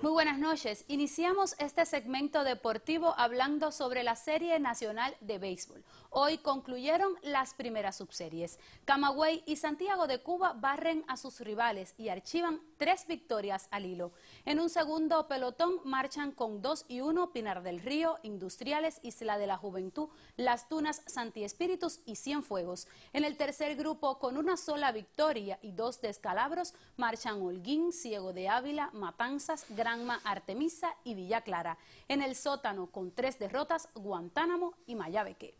Muy buenas noches. Iniciamos este segmento deportivo hablando sobre la Serie Nacional de Béisbol. Hoy concluyeron las primeras subseries. Camagüey y Santiago de Cuba barren a sus rivales y archivan tres victorias al hilo. En un segundo pelotón marchan con 2 y 1 Pinar del Río, Industriales, Isla de la Juventud, Las Tunas, Santi Espíritus y Cienfuegos. En el tercer grupo, con una sola victoria y dos descalabros, marchan Holguín, Ciego de Ávila, Matanzas, Gran Artemisa y Villa Clara. En el sótano, con tres derrotas, Guantánamo y Mayabeque.